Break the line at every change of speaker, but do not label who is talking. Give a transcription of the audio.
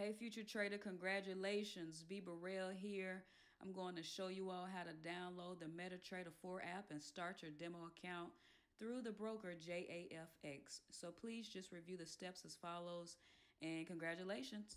Hey, future trader, congratulations. B. Burrell here. I'm going to show you all how to download the MetaTrader 4 app and start your demo account through the broker JAFX. So please just review the steps as follows and congratulations.